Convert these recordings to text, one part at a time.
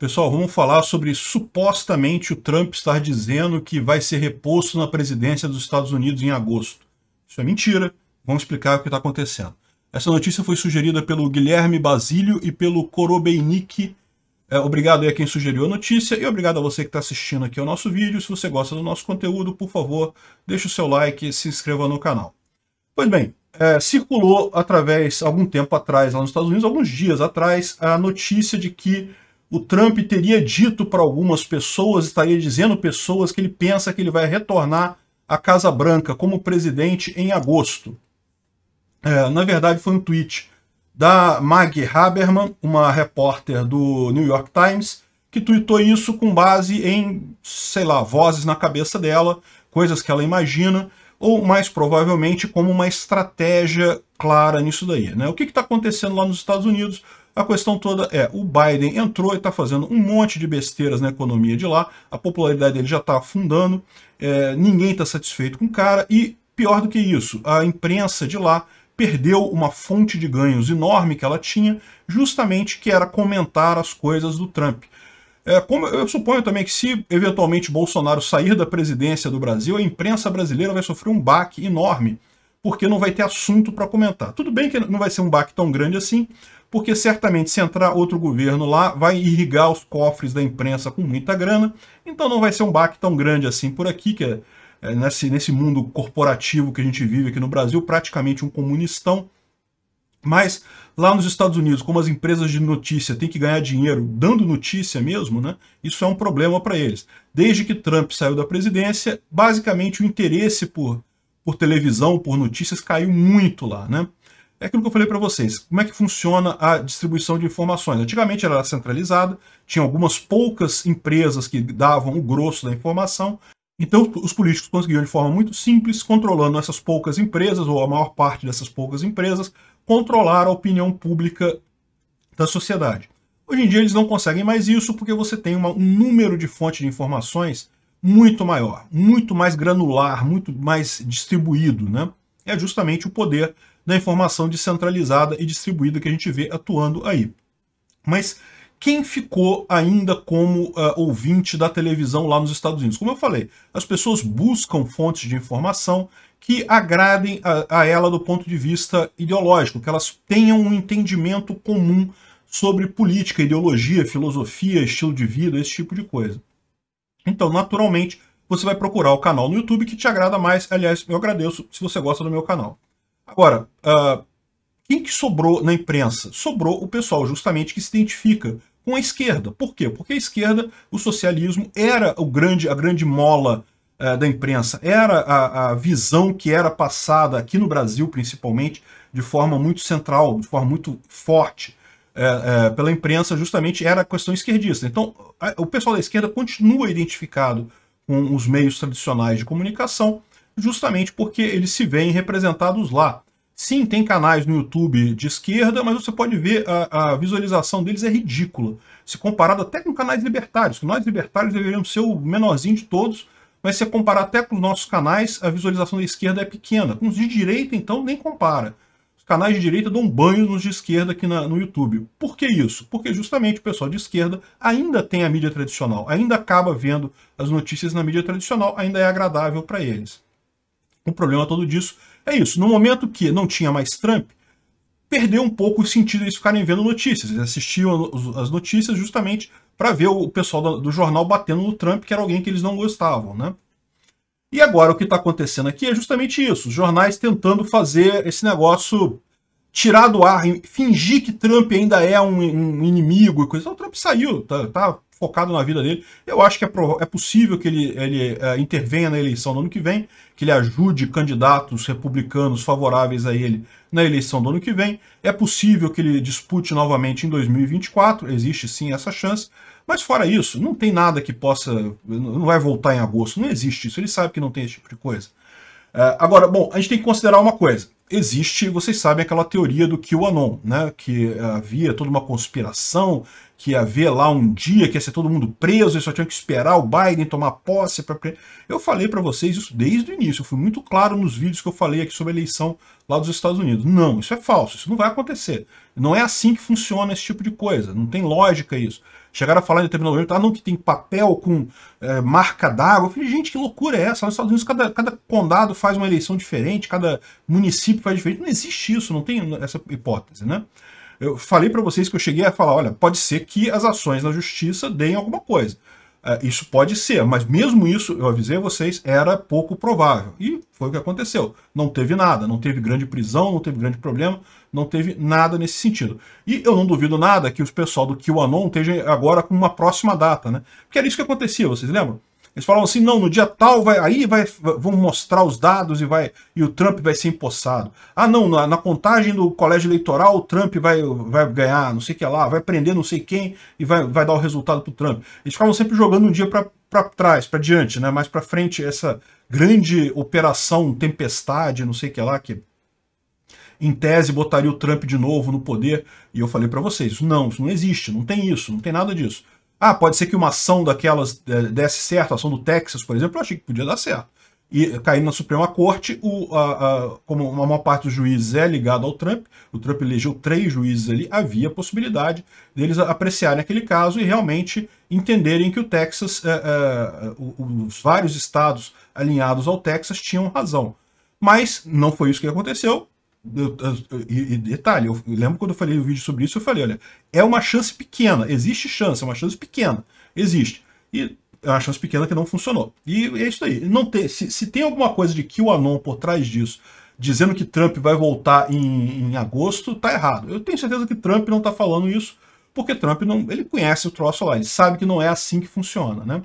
Pessoal, vamos falar sobre supostamente o Trump estar dizendo que vai ser reposto na presidência dos Estados Unidos em agosto. Isso é mentira. Vamos explicar o que está acontecendo. Essa notícia foi sugerida pelo Guilherme Basílio e pelo Korobeinik. É, obrigado aí a quem sugeriu a notícia e obrigado a você que está assistindo aqui ao nosso vídeo. Se você gosta do nosso conteúdo, por favor, deixe o seu like e se inscreva no canal. Pois bem, é, circulou através, algum tempo atrás, lá nos Estados Unidos, alguns dias atrás, a notícia de que o Trump teria dito para algumas pessoas, estaria dizendo pessoas que ele pensa que ele vai retornar à Casa Branca como presidente em agosto. É, na verdade, foi um tweet da Maggie Haberman, uma repórter do New York Times, que tweetou isso com base em, sei lá, vozes na cabeça dela, coisas que ela imagina, ou mais provavelmente como uma estratégia clara nisso daí. Né? O que está acontecendo lá nos Estados Unidos? A questão toda é, o Biden entrou e está fazendo um monte de besteiras na economia de lá, a popularidade dele já está afundando, é, ninguém está satisfeito com o cara, e pior do que isso, a imprensa de lá perdeu uma fonte de ganhos enorme que ela tinha, justamente que era comentar as coisas do Trump. É, como eu suponho também que se eventualmente Bolsonaro sair da presidência do Brasil, a imprensa brasileira vai sofrer um baque enorme, porque não vai ter assunto para comentar. Tudo bem que não vai ser um baque tão grande assim, porque certamente se entrar outro governo lá, vai irrigar os cofres da imprensa com muita grana, então não vai ser um baque tão grande assim por aqui, que é, é nesse, nesse mundo corporativo que a gente vive aqui no Brasil, praticamente um comunistão. Mas lá nos Estados Unidos, como as empresas de notícia têm que ganhar dinheiro dando notícia mesmo, né, isso é um problema para eles. Desde que Trump saiu da presidência, basicamente o interesse por, por televisão, por notícias, caiu muito lá. Né? É aquilo que eu falei para vocês. Como é que funciona a distribuição de informações? Antigamente ela era centralizada, tinha algumas poucas empresas que davam o grosso da informação. Então os políticos conseguiam de forma muito simples, controlando essas poucas empresas, ou a maior parte dessas poucas empresas, controlar a opinião pública da sociedade. Hoje em dia eles não conseguem mais isso porque você tem uma, um número de fontes de informações muito maior, muito mais granular, muito mais distribuído, né? É justamente o poder da informação descentralizada e distribuída que a gente vê atuando aí. Mas quem ficou ainda como uh, ouvinte da televisão lá nos Estados Unidos? Como eu falei, as pessoas buscam fontes de informação que agradem a, a ela do ponto de vista ideológico, que elas tenham um entendimento comum sobre política, ideologia, filosofia, estilo de vida, esse tipo de coisa. Então, naturalmente, você vai procurar o canal no YouTube que te agrada mais. Aliás, eu agradeço se você gosta do meu canal. Agora, uh, quem que sobrou na imprensa? Sobrou o pessoal justamente que se identifica com a esquerda. Por quê? Porque a esquerda, o socialismo, era o grande, a grande mola uh, da imprensa, era a, a, visão que era passada aqui no Brasil, principalmente, de forma muito central, de forma muito forte uh, uh, pela imprensa, justamente era a questão esquerdista. Então, a, o pessoal da esquerda continua identificado com os meios tradicionais de comunicação, justamente porque eles se veem representados lá. Sim, tem canais no YouTube de esquerda, mas você pode ver a, a visualização deles é ridícula. Se comparado até com canais libertários, que nós libertários deveríamos ser o menorzinho de todos, mas se comparar até com os nossos canais, a visualização da esquerda é pequena. Com os de direita, então, nem compara. Os canais de direita dão banho nos de esquerda aqui na, no YouTube. Por que isso? Porque justamente o pessoal de esquerda ainda tem a mídia tradicional, ainda acaba vendo as notícias na mídia tradicional, ainda é agradável para eles. O problema todo disso é isso. No momento que não tinha mais Trump, perdeu um pouco o sentido eles ficarem vendo notícias. Eles assistiam as notícias justamente para ver o pessoal do jornal batendo no Trump, que era alguém que eles não gostavam, né? E agora o que está acontecendo aqui é justamente isso: os jornais tentando fazer esse negócio tirar do ar, fingir que Trump ainda é um, um inimigo e coisa. o então, Trump saiu, tá, tá focado na vida dele. Eu acho que é, é possível que ele, ele é, intervenha na eleição do ano que vem, que ele ajude candidatos republicanos favoráveis a ele na eleição do ano que vem. É possível que ele dispute novamente em 2024, existe sim essa chance. Mas fora isso, não tem nada que possa. Não vai voltar em agosto, não existe isso. Ele sabe que não tem esse tipo de coisa. É, agora, bom, a gente tem que considerar uma coisa existe, vocês sabem, aquela teoria do QAnon, né? que eh, havia toda uma conspiração, que ia haver lá um dia que ia ser todo mundo preso e só tinha que esperar o Biden tomar posse. Pra... Eu falei para vocês isso desde o início, eu fui muito claro nos vídeos que eu falei aqui sobre a eleição lá dos Estados Unidos. Não, isso é falso, isso não vai acontecer. Não é assim que funciona esse tipo de coisa, não tem lógica isso. Chegaram a falar em determinado momento, ah não, que tem papel com é, marca d'água. Eu falei, gente, que loucura é essa? Nos Estados Unidos cada, cada condado faz uma eleição diferente, cada município que faz diferente. Não existe isso, não tem essa hipótese, né? Eu falei para vocês que eu cheguei a falar, olha, pode ser que as ações na justiça deem alguma coisa. É, isso pode ser, mas mesmo isso, eu avisei a vocês, era pouco provável. E foi o que aconteceu. Não teve nada, não teve grande prisão, não teve grande problema, não teve nada nesse sentido. E eu não duvido nada que os pessoal do QAnon esteja agora com uma próxima data, né? Porque era isso que acontecia, vocês lembram? Eles falam assim, não, no dia tal, vai, aí vai, vão mostrar os dados e, vai, e o Trump vai ser empossado. Ah, não, na, na contagem do colégio eleitoral, o Trump vai, vai ganhar, não sei o que lá, vai prender não sei quem e vai, vai dar o resultado para o Trump. Eles ficavam sempre jogando um dia para trás, para diante, né? mais para frente, essa grande operação tempestade, não sei o que lá, que em tese botaria o Trump de novo no poder. E eu falei para vocês, não, isso não existe, não tem isso, não tem nada disso. Ah, pode ser que uma ação daquelas eh, desse certo, a ação do Texas, por exemplo, eu achei que podia dar certo. E eh, caindo na Suprema Corte, o, a, a, como uma maior parte dos juízes é ligado ao Trump, o Trump elegeu três juízes ali, havia possibilidade deles apreciarem aquele caso e realmente entenderem que o Texas, é, é, os vários estados alinhados ao Texas tinham razão. Mas não foi isso que aconteceu e, detalhe, eu lembro quando eu falei o vídeo sobre isso, eu falei, olha, é uma chance pequena, existe chance, é uma chance pequena, existe. E é uma chance pequena que não funcionou. E é isso aí. Não tem, se, se tem alguma coisa de QAnon por trás disso, dizendo que Trump vai voltar em, em agosto, tá errado. Eu tenho certeza que Trump não tá falando isso, porque Trump não, ele conhece o troço lá, ele sabe que não é assim que funciona, né?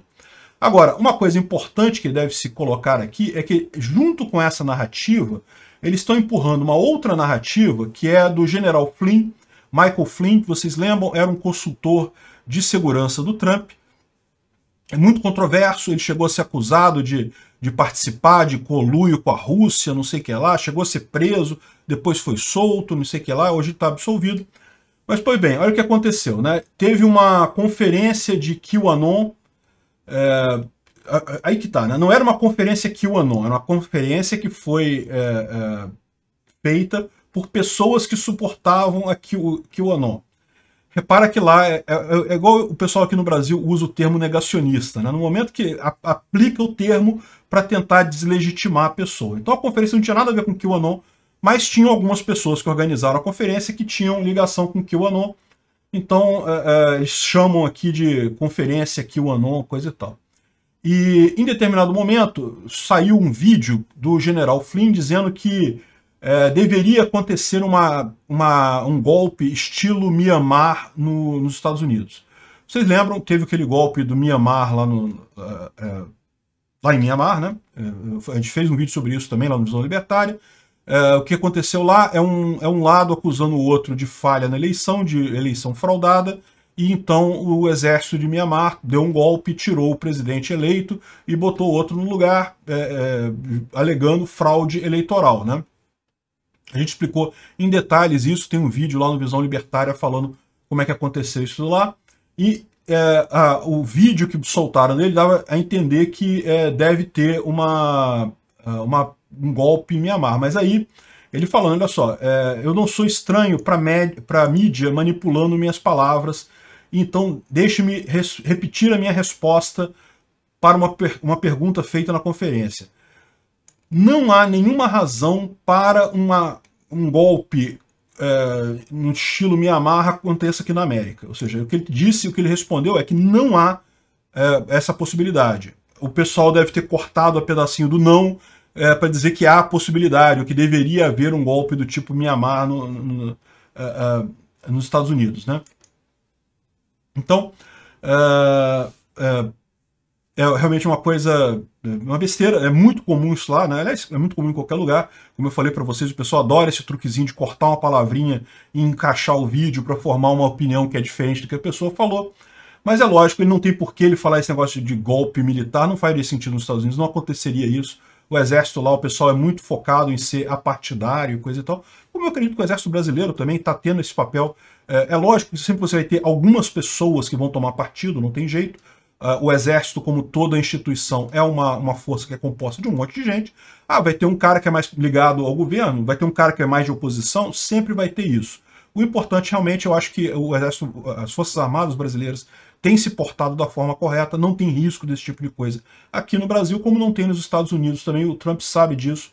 Agora, uma coisa importante que deve se colocar aqui é que, junto com essa narrativa, eles estão empurrando uma outra narrativa, que é a do general Flynn. Michael Flynn, que vocês lembram, era um consultor de segurança do Trump. É muito controverso, ele chegou a ser acusado de, de participar de coluio com a Rússia, não sei o que lá, chegou a ser preso, depois foi solto, não sei o que lá, hoje está absolvido. Mas, pois bem, olha o que aconteceu. Né? Teve uma conferência de QAnon, é, aí que tá, né? Não era uma conferência QAnon, era uma conferência que foi é, é, feita por pessoas que suportavam a o QAnon. Repara que lá é, é, é, igual o pessoal aqui no Brasil usa o termo negacionista, né? No momento que a, aplica o termo para tentar deslegitimar a pessoa. Então a conferência não tinha nada a ver com QAnon, mas tinham algumas pessoas que organizaram a conferência que tinham ligação com QAnon. Então, é, é, eles chamam aqui de conferência QAnon, coisa e tal. E em determinado momento saiu um vídeo do general Flynn dizendo que é, deveria acontecer uma, uma, um golpe estilo Mianmar no, nos Estados Unidos. Vocês lembram, teve aquele golpe do Mianmar lá no. É, é, lá em Mianmar, né? É, a gente fez um vídeo sobre isso também lá no Visão Libertária. É, o que aconteceu lá é um, é um lado acusando o outro de falha na eleição, de eleição fraudada, e então o exército de Mianmar deu um golpe, tirou o presidente eleito e botou outro no lugar, é, é, alegando fraude eleitoral. Né? A gente explicou em detalhes isso, tem um vídeo lá no Visão Libertária falando como é que aconteceu isso lá. E é, a, o vídeo que soltaram dele dava a entender que é, deve ter uma, é, uma, um golpe em Mianmar. Mas aí ele falando, olha só, é, eu não sou estranho para mídia manipulando minhas palavras então, deixe-me repetir a minha resposta para uma, per uma pergunta feita na conferência. Não há nenhuma razão para uma, um golpe é, no estilo Mianmar aconteça aqui na América. Ou seja, o que ele disse, o que ele respondeu é que não há é, essa possibilidade. O pessoal deve ter cortado a pedacinho do não é, para dizer que há possibilidade, ou que deveria haver um golpe do tipo Mianmar no, no, no, é, é, nos Estados Unidos. Né? Então, é, é, é realmente uma coisa, é uma besteira, é muito comum isso lá, né? Aliás, é muito comum em qualquer lugar. Como eu falei para vocês, o pessoal adora esse truquezinho de cortar uma palavrinha e encaixar o vídeo para formar uma opinião que é diferente do que a pessoa falou. Mas é lógico, ele não tem por que ele falar esse negócio de golpe militar, não faria sentido nos Estados Unidos, não aconteceria isso o exército lá, o pessoal é muito focado em ser apartidário, coisa e tal. Como eu acredito que o exército brasileiro também está tendo esse papel. É, é, lógico que sempre você vai ter algumas pessoas que vão tomar partido, não tem jeito. Uh, o exército, como toda instituição, é uma, uma força que é composta de um monte de gente. Ah, vai ter um cara que é mais ligado ao governo, vai ter um cara que é mais de oposição, sempre vai ter isso. O importante realmente, eu acho que o exército, as Forças Armadas brasileiras tem se portado da forma correta, não tem risco desse tipo de coisa. Aqui no Brasil, como não tem nos Estados Unidos também, o Trump sabe disso.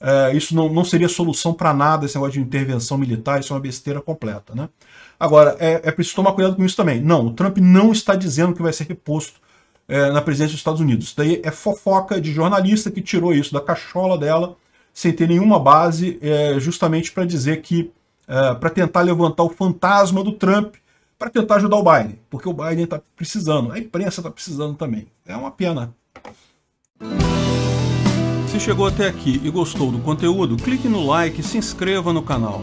É, isso não, não seria solução para nada, esse negócio de intervenção militar, isso é uma besteira completa. Né? Agora, é, é preciso tomar cuidado com isso também. Não, o Trump não está dizendo que vai ser reposto é, na presidência dos Estados Unidos. Isso daí é fofoca de jornalista que tirou isso da cachola dela, sem ter nenhuma base, é, justamente para dizer que, é, para tentar levantar o fantasma do Trump, para tentar ajudar o Biden, porque o Biden está precisando, a imprensa está precisando também. É uma pena. Se chegou até aqui e gostou do conteúdo, clique no like e se inscreva no canal.